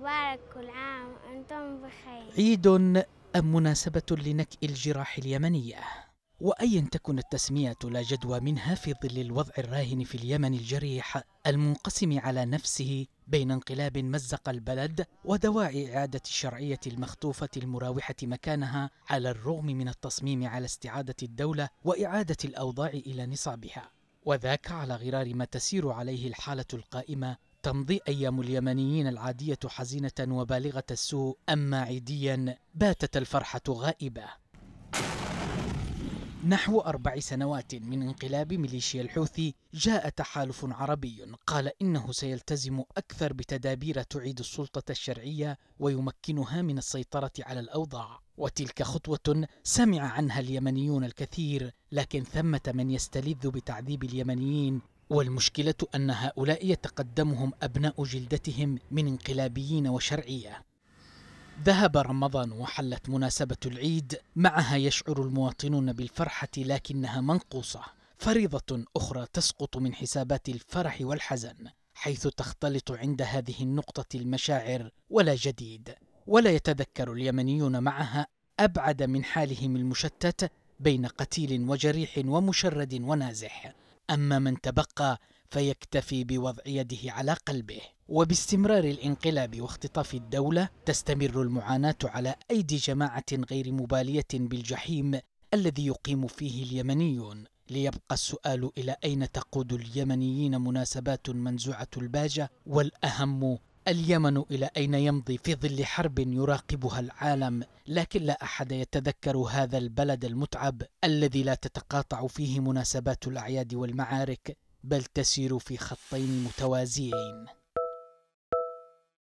مبارك كل عام وأنتم بخير عيد أم مناسبة لنكء الجراح اليمنية وأيا تكن التسمية لا جدوى منها في ظل الوضع الراهن في اليمن الجريح المنقسم على نفسه بين انقلاب مزق البلد ودواعي إعادة الشرعية المخطوفة المراوحة مكانها على الرغم من التصميم على استعادة الدولة وإعادة الأوضاع إلى نصابها وذاك على غرار ما تسير عليه الحالة القائمة تمضي أيام اليمنيين العادية حزينة وبالغة السوء أما عيديا باتت الفرحة غائبة نحو أربع سنوات من انقلاب ميليشيا الحوثي جاء تحالف عربي قال إنه سيلتزم أكثر بتدابير تعيد السلطة الشرعية ويمكنها من السيطرة على الأوضاع وتلك خطوة سمع عنها اليمنيون الكثير لكن ثمة من يستلذ بتعذيب اليمنيين والمشكلة أن هؤلاء يتقدمهم أبناء جلدتهم من انقلابيين وشرعية ذهب رمضان وحلت مناسبة العيد معها يشعر المواطنون بالفرحة لكنها منقوصة فريضة أخرى تسقط من حسابات الفرح والحزن حيث تختلط عند هذه النقطة المشاعر ولا جديد ولا يتذكر اليمنيون معها أبعد من حالهم المشتت بين قتيل وجريح ومشرد ونازح أما من تبقى فيكتفي بوضع يده على قلبه وباستمرار الانقلاب واختطاف الدولة تستمر المعاناة على أيدي جماعة غير مبالية بالجحيم الذي يقيم فيه اليمنيون ليبقى السؤال إلى أين تقود اليمنيين مناسبات منزوعة الباجة والأهم اليمن إلى أين يمضي في ظل حرب يراقبها العالم لكن لا أحد يتذكر هذا البلد المتعب الذي لا تتقاطع فيه مناسبات الأعياد والمعارك بل تسير في خطين متوازيين